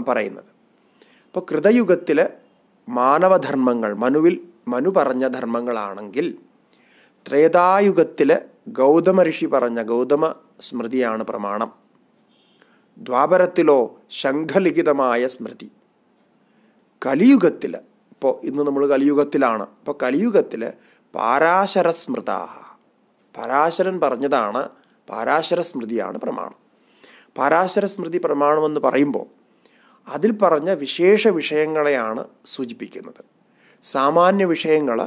പറയുന്നത് അപ്പോൾ കൃതയുഗത്തിൽ മാനവധർമ്മങ്ങൾ മനുവിൽ മനു പറഞ്ഞ ധർമ്മങ്ങളാണെങ്കിൽ ത്രേതായുഗത്തിൽ ഗൗതമ ഋഷി പറഞ്ഞ ഗൗതമ സ്മൃതിയാണ് പ്രമാണം ദ്വാപരത്തിലോ ശംഖലിഖിതമായ സ്മൃതി കലിയുഗത്തിൽ ഇപ്പോൾ ഇന്ന് നമ്മൾ കലിയുഗത്തിലാണ് ഇപ്പോൾ കലിയുഗത്തിൽ പാരാശര സ്മൃതാഹ പരാശരൻ പറഞ്ഞതാണ് പാരാശര സ്മൃതിയാണ് പ്രമാണം പാരാശര സ്മൃതി പ്രമാണമെന്ന് പറയുമ്പോൾ അതിൽ പറഞ്ഞ വിശേഷ വിഷയങ്ങളെയാണ് സൂചിപ്പിക്കുന്നത് സാമാന്യ വിഷയങ്ങൾ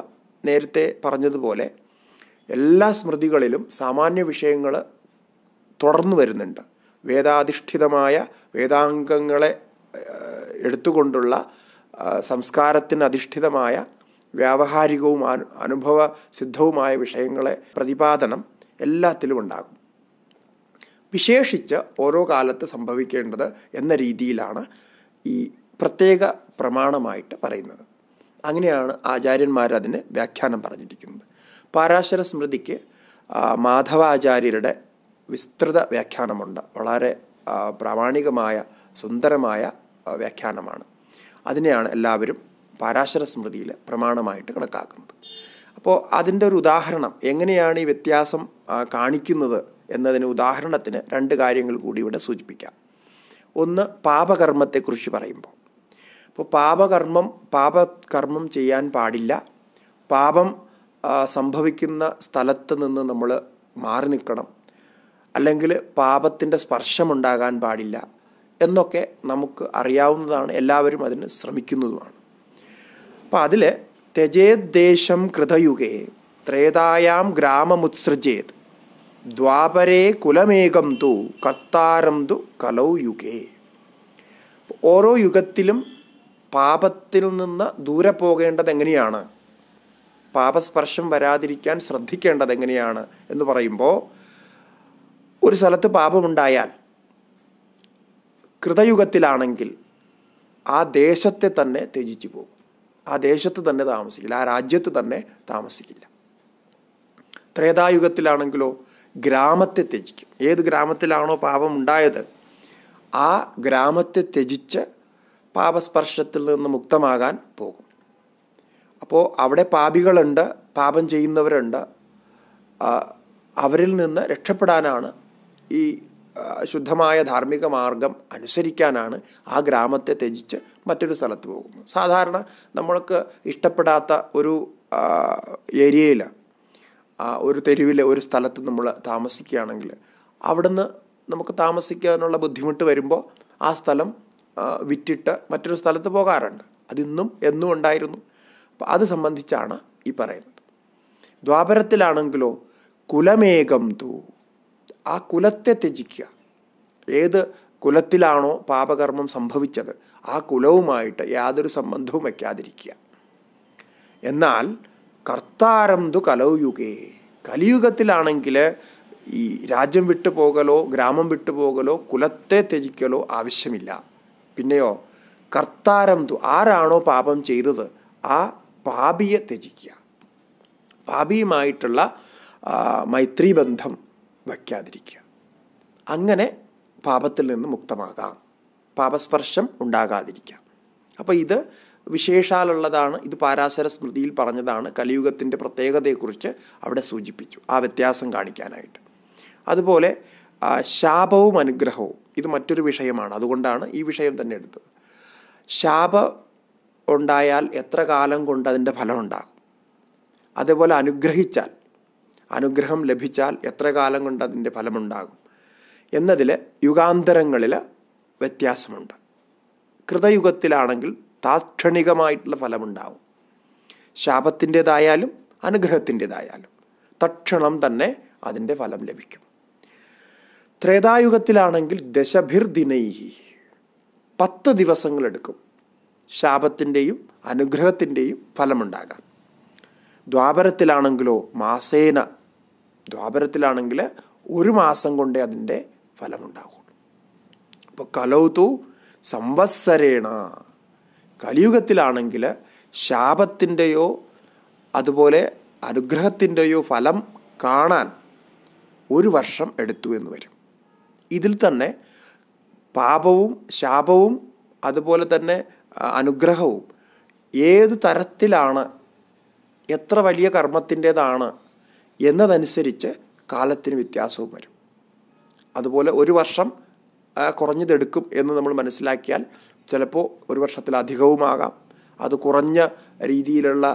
നേരത്തെ പറഞ്ഞതുപോലെ എല്ലാ സ്മൃതികളിലും സാമാന്യ വിഷയങ്ങൾ തുടർന്നു വരുന്നുണ്ട് വേദാധിഷ്ഠിതമായ വേദാംഗങ്ങളെ എടുത്തുകൊണ്ടുള്ള സംസ്കാരത്തിന് അധിഷ്ഠിതമായ വ്യാവഹാരികവും അനുഭവ സിദ്ധവുമായ വിഷയങ്ങളെ പ്രതിപാദനം എല്ലാത്തിലും ഉണ്ടാകും വിശേഷിച്ച് ഓരോ കാലത്ത് സംഭവിക്കേണ്ടത് എന്ന രീതിയിലാണ് ഈ പ്രത്യേക പ്രമാണമായിട്ട് പറയുന്നത് അങ്ങനെയാണ് ആചാര്യന്മാരതിന് വ്യാഖ്യാനം പറഞ്ഞിരിക്കുന്നത് പാരാശര സ്മൃതിക്ക് മാധവാചാര്യരുടെ വിസ്തൃത വ്യാഖ്യാനമുണ്ട് വളരെ പ്രാമാണികമായ സുന്ദരമായ വ്യാഖ്യാനമാണ് അതിനെയാണ് എല്ലാവരും പാരാശര സ്മൃതിയിൽ പ്രമാണമായിട്ട് കണക്കാക്കുന്നത് അപ്പോൾ അതിൻ്റെ ഒരു ഉദാഹരണം എങ്ങനെയാണ് ഈ വ്യത്യാസം കാണിക്കുന്നത് എന്നതിന് ഉദാഹരണത്തിന് രണ്ട് കാര്യങ്ങൾ കൂടി ഇവിടെ സൂചിപ്പിക്കാം ഒന്ന് പാപകർമ്മത്തെക്കുറിച്ച് പറയുമ്പോൾ അപ്പോൾ പാപകർമ്മം പാപകർമ്മം ചെയ്യാൻ പാടില്ല പാപം സംഭവിക്കുന്ന സ്ഥലത്ത് നിന്ന് നമ്മൾ മാറി നിൽക്കണം അല്ലെങ്കിൽ പാപത്തിൻ്റെ സ്പർശമുണ്ടാകാൻ പാടില്ല എന്നൊക്കെ നമുക്ക് അറിയാവുന്നതാണ് എല്ലാവരും അതിന് ശ്രമിക്കുന്നതുമാണ് അപ്പോൾ അതിൽ തെജേദ്ദേശം കൃതയുഗേ ത്രേതായാം ഗ്രാമമുത്സൃജേത് ദ്വാപരേ കുലമേകം തു കത്താരം തു കലൗ യുഗേ ഓരോ യുഗത്തിലും പാപത്തിൽ നിന്ന് ദൂരെ പോകേണ്ടത് എങ്ങനെയാണ് പാപസ്പർശം വരാതിരിക്കാൻ ശ്രദ്ധിക്കേണ്ടത് എങ്ങനെയാണ് എന്ന് പറയുമ്പോൾ ഒരു സ്ഥലത്ത് പാപമുണ്ടായാൽ കൃതയുഗത്തിലാണെങ്കിൽ ആ ദേശത്തെ തന്നെ ത്യജിച്ചു പോകും ആ ദേശത്ത് തന്നെ താമസിക്കില്ല ആ രാജ്യത്ത് തന്നെ താമസിക്കില്ല ത്രേതായുഗത്തിലാണെങ്കിലോ ഗ്രാമത്തെ ത്യജിക്കും ഏത് ഗ്രാമത്തിലാണോ പാപം ഉണ്ടായത് ആ ഗ്രാമത്തെ ത്യജിച്ച് പാപസ്പർശത്തിൽ നിന്ന് മുക്തമാകാൻ പോകും അപ്പോൾ അവിടെ പാപികളുണ്ട് പാപം ചെയ്യുന്നവരുണ്ട് അവരിൽ നിന്ന് രക്ഷപ്പെടാനാണ് ഈ ശുദ്ധമായ ധാർമ്മിക മാർഗം അനുസരിക്കാനാണ് ആ ഗ്രാമത്തെ ത്യജിച്ച് മറ്റൊരു സ്ഥലത്ത് പോകുന്നത് സാധാരണ നമ്മൾക്ക് ഇഷ്ടപ്പെടാത്ത ഒരു ഏരിയയിൽ ഒരു തെരുവിലെ ഒരു സ്ഥലത്ത് നമ്മൾ താമസിക്കുകയാണെങ്കിൽ അവിടുന്ന് നമുക്ക് താമസിക്കാനുള്ള ബുദ്ധിമുട്ട് വരുമ്പോൾ ആ സ്ഥലം വിറ്റിട്ട് മറ്റൊരു സ്ഥലത്ത് പോകാറുണ്ട് അതിന്നും എന്നും ഉണ്ടായിരുന്നു അപ്പം അത് സംബന്ധിച്ചാണ് ഈ പറയുന്നത് ദ്വാപരത്തിലാണെങ്കിലോ കുലമേകം തൂ ആ കുലത്തെ ത്യജിക്കുക ഏത് കുലത്തിലാണോ പാപകർമ്മം സംഭവിച്ചത് ആ കുലവുമായിട്ട് യാതൊരു സംബന്ധവും വയ്ക്കാതിരിക്കുക എന്നാൽ കർത്താരം തു കലൗയുഗേ കലിയുഗത്തിലാണെങ്കിൽ ഈ രാജ്യം വിട്ടു പോകലോ ഗ്രാമം വിട്ടു പോകലോ കുലത്തെ ത്യജിക്കലോ ആവശ്യമില്ല പിന്നെയോ കർത്താരം ആരാണോ പാപം ചെയ്തത് ആ പാപിയെ ത്യജിക്കുക പാപിയുമായിട്ടുള്ള മൈത്രീബന്ധം വയ്ക്കാതിരിക്കുക അങ്ങനെ പാപത്തിൽ നിന്ന് മുക്തമാകാം പാപസ്പർശം ഉണ്ടാകാതിരിക്കാം അപ്പോൾ ഇത് വിശേഷാലുള്ളതാണ് ഇത് പാരാശര സ്മൃതിയിൽ പറഞ്ഞതാണ് കലിയുഗത്തിൻ്റെ പ്രത്യേകതയെക്കുറിച്ച് അവിടെ സൂചിപ്പിച്ചു ആ വ്യത്യാസം കാണിക്കാനായിട്ട് അതുപോലെ ശാപവും അനുഗ്രഹവും ഇത് മറ്റൊരു വിഷയമാണ് അതുകൊണ്ടാണ് ഈ വിഷയം തന്നെ എടുത്തത് ശാപ ഉണ്ടായാൽ എത്ര കാലം കൊണ്ട് അതിൻ്റെ ഫലം ഉണ്ടാകും അതേപോലെ അനുഗ്രഹിച്ചാൽ അനുഗ്രഹം ലഭിച്ചാൽ എത്ര കാലം കൊണ്ട് അതിൻ്റെ ഫലമുണ്ടാകും എന്നതിൽ യുഗാന്തരങ്ങളിൽ വ്യത്യാസമുണ്ട് കൃതയുഗത്തിലാണെങ്കിൽ താക്ഷണികമായിട്ടുള്ള ഫലമുണ്ടാവും ശാപത്തിൻ്റേതായാലും അനുഗ്രഹത്തിൻ്റേതായാലും തക്ഷണം തന്നെ അതിൻ്റെ ഫലം ലഭിക്കും ത്രേതായുഗത്തിലാണെങ്കിൽ ദശഭിർ ദിനൈഹി പത്ത് ദിവസങ്ങളെടുക്കും ശാപത്തിൻ്റെയും അനുഗ്രഹത്തിൻ്റെയും ഫലമുണ്ടാകാൻ ദ്വാപരത്തിലാണെങ്കിലോ മാസേന ദ്വാപരത്തിലാണെങ്കിൽ ഒരു മാസം കൊണ്ടേ അതിൻ്റെ ഫലമുണ്ടാകുള്ളൂ അപ്പോൾ കലൗതു സംവത്സരേണ കലിയുഗത്തിലാണെങ്കിൽ ശാപത്തിൻ്റെയോ അതുപോലെ അനുഗ്രഹത്തിൻ്റെയോ ഫലം കാണാൻ ഒരു വർഷം എടുത്തു എന്ന് വരും ഇതിൽ തന്നെ പാപവും ശാപവും അതുപോലെ തന്നെ അനുഗ്രഹവും ഏത് തരത്തിലാണ് എത്ര വലിയ കർമ്മത്തിൻ്റേതാണ് എന്നതനുസരിച്ച് കാലത്തിന് വ്യത്യാസവും വരും അതുപോലെ ഒരു വർഷം കുറഞ്ഞതെടുക്കും എന്ന് നമ്മൾ മനസ്സിലാക്കിയാൽ ചിലപ്പോൾ ഒരു വർഷത്തിലധികവുമാകാം അത് കുറഞ്ഞ രീതിയിലുള്ള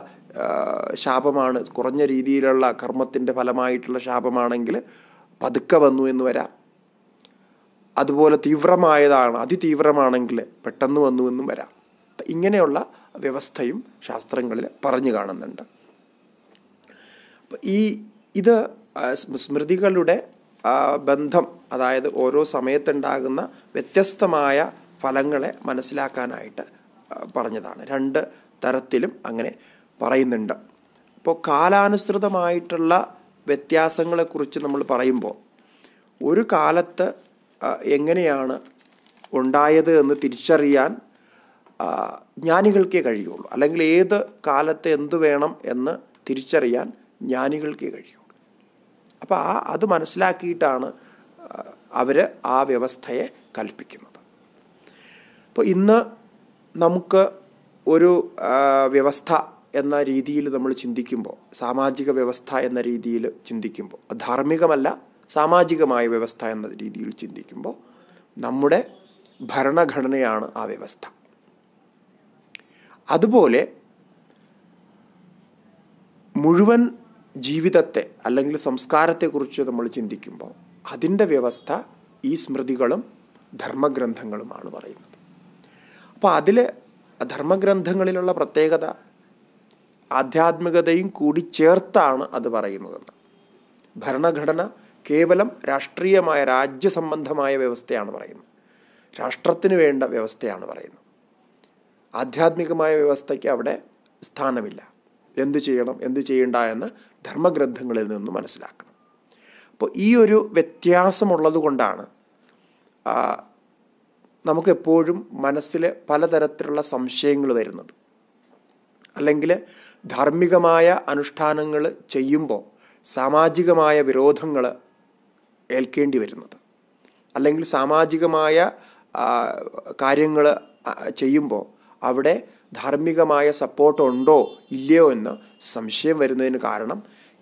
ശാപമാണ് കുറഞ്ഞ രീതിയിലുള്ള കർമ്മത്തിൻ്റെ ഫലമായിട്ടുള്ള ശാപമാണെങ്കിൽ പതുക്കെ വന്നു എന്ന് വരാം അതുപോലെ തീവ്രമായതാണ് അതിതീവ്രമാണെങ്കിൽ പെട്ടെന്ന് വന്നു എന്നും വരാം ഇങ്ങനെയുള്ള വ്യവസ്ഥയും ശാസ്ത്രങ്ങളിൽ പറഞ്ഞു കാണുന്നുണ്ട് അപ്പം ഈ ഇത് സ്മൃതികളുടെ ബന്ധം അതായത് ഓരോ സമയത്തുണ്ടാകുന്ന വ്യത്യസ്തമായ ഫലങ്ങളെ മനസ്സിലാക്കാനായിട്ട് പറഞ്ഞതാണ് രണ്ട് തരത്തിലും അങ്ങനെ പറയുന്നുണ്ട് അപ്പോൾ കാലാനുസൃതമായിട്ടുള്ള വ്യത്യാസങ്ങളെക്കുറിച്ച് നമ്മൾ പറയുമ്പോൾ ഒരു കാലത്ത് എങ്ങനെയാണ് ഉണ്ടായത് എന്ന് തിരിച്ചറിയാൻ ജ്ഞാനികൾക്കേ കഴിയുള്ളൂ അല്ലെങ്കിൽ ഏത് കാലത്ത് എന്ത് വേണം എന്ന് തിരിച്ചറിയാൻ ജ്ഞാനികൾക്കേ കഴിയുള്ളൂ അപ്പോൾ ആ അത് മനസ്സിലാക്കിയിട്ടാണ് അവർ ആ വ്യവസ്ഥയെ കൽപ്പിക്കുന്നത് അപ്പോൾ ഇന്ന് നമുക്ക് ഒരു വ്യവസ്ഥ എന്ന രീതിയിൽ നമ്മൾ ചിന്തിക്കുമ്പോൾ സാമാജിക വ്യവസ്ഥ എന്ന രീതിയിൽ ചിന്തിക്കുമ്പോൾ ധാർമ്മികമല്ല സാമാജികമായ വ്യവസ്ഥ എന്ന രീതിയിൽ ചിന്തിക്കുമ്പോൾ നമ്മുടെ ഭരണഘടനയാണ് ആ വ്യവസ്ഥ അതുപോലെ മുഴുവൻ ജീവിതത്തെ അല്ലെങ്കിൽ സംസ്കാരത്തെക്കുറിച്ച് നമ്മൾ ചിന്തിക്കുമ്പോൾ അതിൻ്റെ വ്യവസ്ഥ ഈ സ്മൃതികളും ധർമ്മഗ്രന്ഥങ്ങളുമാണ് പറയുന്നത് അപ്പോൾ അതിൽ ധർമ്മഗ്രന്ഥങ്ങളിലുള്ള പ്രത്യേകത ആധ്യാത്മികതയും കൂടി ചേർത്താണ് അത് പറയുന്നതെന്ന് ഭരണഘടന കേവലം രാഷ്ട്രീയമായ സംബന്ധമായ വ്യവസ്ഥയാണ് പറയുന്നത് രാഷ്ട്രത്തിന് വേണ്ട വ്യവസ്ഥയാണ് പറയുന്നത് ആധ്യാത്മികമായ വ്യവസ്ഥയ്ക്ക് അവിടെ സ്ഥാനമില്ല എന്ത് ചെയ്യണം എന്ത് ചെയ്യണ്ട എന്ന് ധർമ്മഗ്രന്ഥങ്ങളിൽ നിന്ന് മനസ്സിലാക്കണം അപ്പോൾ ഈ ഒരു വ്യത്യാസമുള്ളത് കൊണ്ടാണ് നമുക്കെപ്പോഴും മനസ്സിൽ പലതരത്തിലുള്ള സംശയങ്ങൾ വരുന്നത് അല്ലെങ്കിൽ ധാർമ്മികമായ അനുഷ്ഠാനങ്ങൾ ചെയ്യുമ്പോൾ സാമാജികമായ വിരോധങ്ങൾ ഏൽക്കേണ്ടി വരുന്നത് അല്ലെങ്കിൽ സാമാജികമായ കാര്യങ്ങൾ ചെയ്യുമ്പോൾ അവിടെ ധാർമ്മികമായ സപ്പോർട്ട് ഉണ്ടോ ഇല്ലയോ എന്ന് സംശയം വരുന്നതിന് കാരണം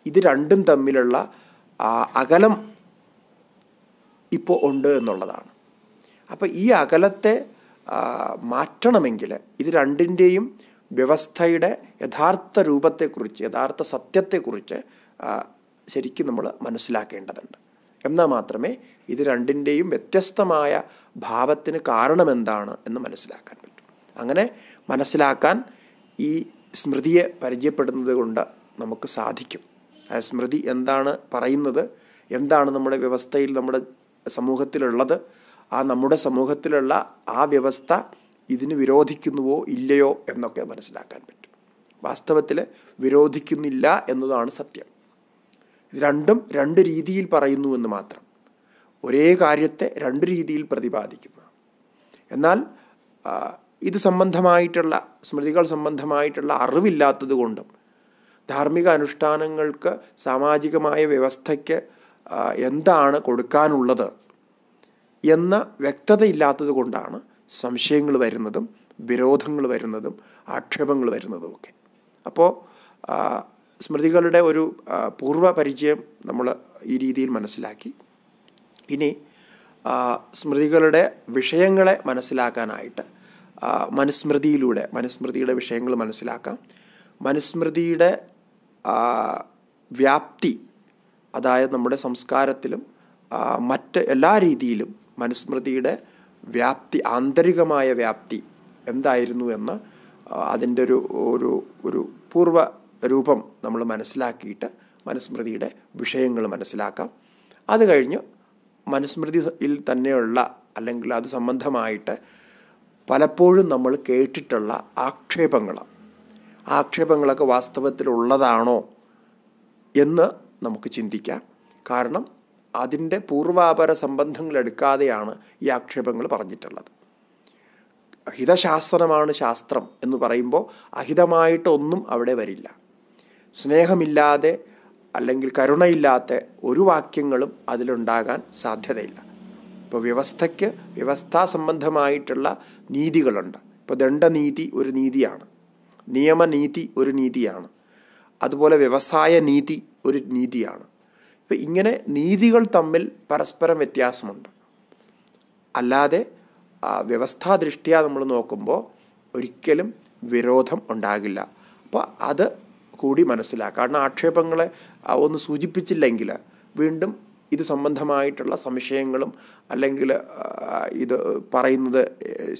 ഇത് രണ്ടും തമ്മിലുള്ള അകലം ഇപ്പോൾ ഉണ്ട് എന്നുള്ളതാണ് അപ്പോൾ ഈ അകലത്തെ മാറ്റണമെങ്കിൽ ഇത് രണ്ടിൻ്റെയും വ്യവസ്ഥയുടെ യഥാർത്ഥ രൂപത്തെക്കുറിച്ച് യഥാർത്ഥ സത്യത്തെക്കുറിച്ച് ശരിക്കും നമ്മൾ മനസ്സിലാക്കേണ്ടതുണ്ട് എന്നാൽ മാത്രമേ ഇത് രണ്ടിൻ്റെയും വ്യത്യസ്തമായ ഭാവത്തിന് കാരണമെന്താണ് എന്ന് മനസ്സിലാക്കാൻ അങ്ങനെ മനസ്സിലാക്കാൻ ഈ സ്മൃതിയെ പരിചയപ്പെടുന്നത് കൊണ്ട് നമുക്ക് സാധിക്കും ആ സ്മൃതി എന്താണ് പറയുന്നത് എന്താണ് നമ്മുടെ വ്യവസ്ഥയിൽ നമ്മുടെ സമൂഹത്തിലുള്ളത് ആ നമ്മുടെ സമൂഹത്തിലുള്ള ആ വ്യവസ്ഥ ഇതിന് വിരോധിക്കുന്നുവോ ഇല്ലയോ എന്നൊക്കെ മനസ്സിലാക്കാൻ പറ്റും വാസ്തവത്തിൽ വിരോധിക്കുന്നില്ല എന്നതാണ് സത്യം ഇത് രണ്ടും രണ്ട് രീതിയിൽ പറയുന്നു എന്ന് മാത്രം ഒരേ കാര്യത്തെ രണ്ട് രീതിയിൽ പ്രതിപാദിക്കുന്നു എന്നാൽ ഇത് സംബന്ധമായിട്ടുള്ള സ്മൃതികൾ സംബന്ധമായിട്ടുള്ള കൊണ്ടും ധാർമ്മിക അനുഷ്ഠാനങ്ങൾക്ക് സാമാജികമായ വ്യവസ്ഥയ്ക്ക് എന്താണ് കൊടുക്കാനുള്ളത് എന്ന വ്യക്തതയില്ലാത്തത് കൊണ്ടാണ് സംശയങ്ങൾ വരുന്നതും വിരോധങ്ങൾ വരുന്നതും ആക്ഷേപങ്ങൾ വരുന്നതും ഒക്കെ അപ്പോൾ സ്മൃതികളുടെ ഒരു പൂർവ്വ പരിചയം നമ്മൾ ഈ രീതിയിൽ മനസ്സിലാക്കി ഇനി സ്മൃതികളുടെ വിഷയങ്ങളെ മനസ്സിലാക്കാനായിട്ട് മനുസ്മൃതിയിലൂടെ മനുസ്മൃതിയുടെ വിഷയങ്ങൾ മനസ്സിലാക്കാം മനുസ്മൃതിയുടെ വ്യാപ്തി അതായത് നമ്മുടെ സംസ്കാരത്തിലും മറ്റ് എല്ലാ രീതിയിലും മനുസ്മൃതിയുടെ വ്യാപ്തി ആന്തരികമായ വ്യാപ്തി എന്തായിരുന്നു എന്ന് അതിൻ്റെ ഒരു ഒരു ഒരു പൂർവ്വ രൂപം നമ്മൾ മനസ്സിലാക്കിയിട്ട് മനുസ്മൃതിയുടെ വിഷയങ്ങൾ മനസ്സിലാക്കാം അത് കഴിഞ്ഞ് മനുസ്മൃതിയിൽ തന്നെയുള്ള അല്ലെങ്കിൽ അത് സംബന്ധമായിട്ട് പലപ്പോഴും നമ്മൾ കേട്ടിട്ടുള്ള ആക്ഷേപങ്ങൾ ആക്ഷേപങ്ങളൊക്കെ വാസ്തവത്തിലുള്ളതാണോ എന്ന് നമുക്ക് ചിന്തിക്കാം കാരണം അതിൻ്റെ പൂർവാപര സംബന്ധങ്ങൾ എടുക്കാതെയാണ് ഈ ആക്ഷേപങ്ങൾ പറഞ്ഞിട്ടുള്ളത് ഹിതശാസ്ത്രമാണ് ശാസ്ത്രം എന്ന് പറയുമ്പോൾ അഹിതമായിട്ടൊന്നും അവിടെ വരില്ല സ്നേഹമില്ലാതെ അല്ലെങ്കിൽ കരുണയില്ലാത്ത ഒരു വാക്യങ്ങളും അതിലുണ്ടാകാൻ സാധ്യതയില്ല ഇപ്പോൾ വ്യവസ്ഥയ്ക്ക് വ്യവസ്ഥാ സംബന്ധമായിട്ടുള്ള നീതികളുണ്ട് ഇപ്പോൾ ദണ്ഡനീതി ഒരു നീതിയാണ് നിയമനീതി ഒരു നീതിയാണ് അതുപോലെ വ്യവസായ നീതി ഒരു നീതിയാണ് ഇപ്പം ഇങ്ങനെ നീതികൾ തമ്മിൽ പരസ്പരം വ്യത്യാസമുണ്ട് അല്ലാതെ വ്യവസ്ഥാ ദൃഷ്ടിയാ നമ്മൾ നോക്കുമ്പോൾ ഒരിക്കലും വിരോധം ഉണ്ടാകില്ല അപ്പോൾ അത് കൂടി മനസ്സിലാക്കുക കാരണം ആക്ഷേപങ്ങളെ ഒന്ന് സൂചിപ്പിച്ചില്ലെങ്കിൽ വീണ്ടും ഇത് സംബന്ധമായിട്ടുള്ള സംശയങ്ങളും അല്ലെങ്കിൽ ഇത് പറയുന്നത്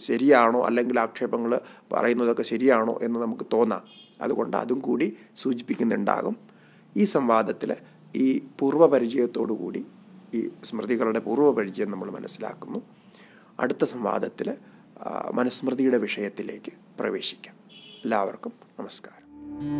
ശരിയാണോ അല്ലെങ്കിൽ ആക്ഷേപങ്ങൾ പറയുന്നതൊക്കെ ശരിയാണോ എന്ന് നമുക്ക് തോന്നാം അതുകൊണ്ട് അതും കൂടി സൂചിപ്പിക്കുന്നുണ്ടാകും ഈ സംവാദത്തിൽ ഈ പൂർവ്വപരിചയത്തോടു കൂടി ഈ സ്മൃതികളുടെ പൂർവ്വപരിചയം നമ്മൾ മനസ്സിലാക്കുന്നു അടുത്ത സംവാദത്തിൽ മനുസ്മൃതിയുടെ വിഷയത്തിലേക്ക് പ്രവേശിക്കാം എല്ലാവർക്കും നമസ്കാരം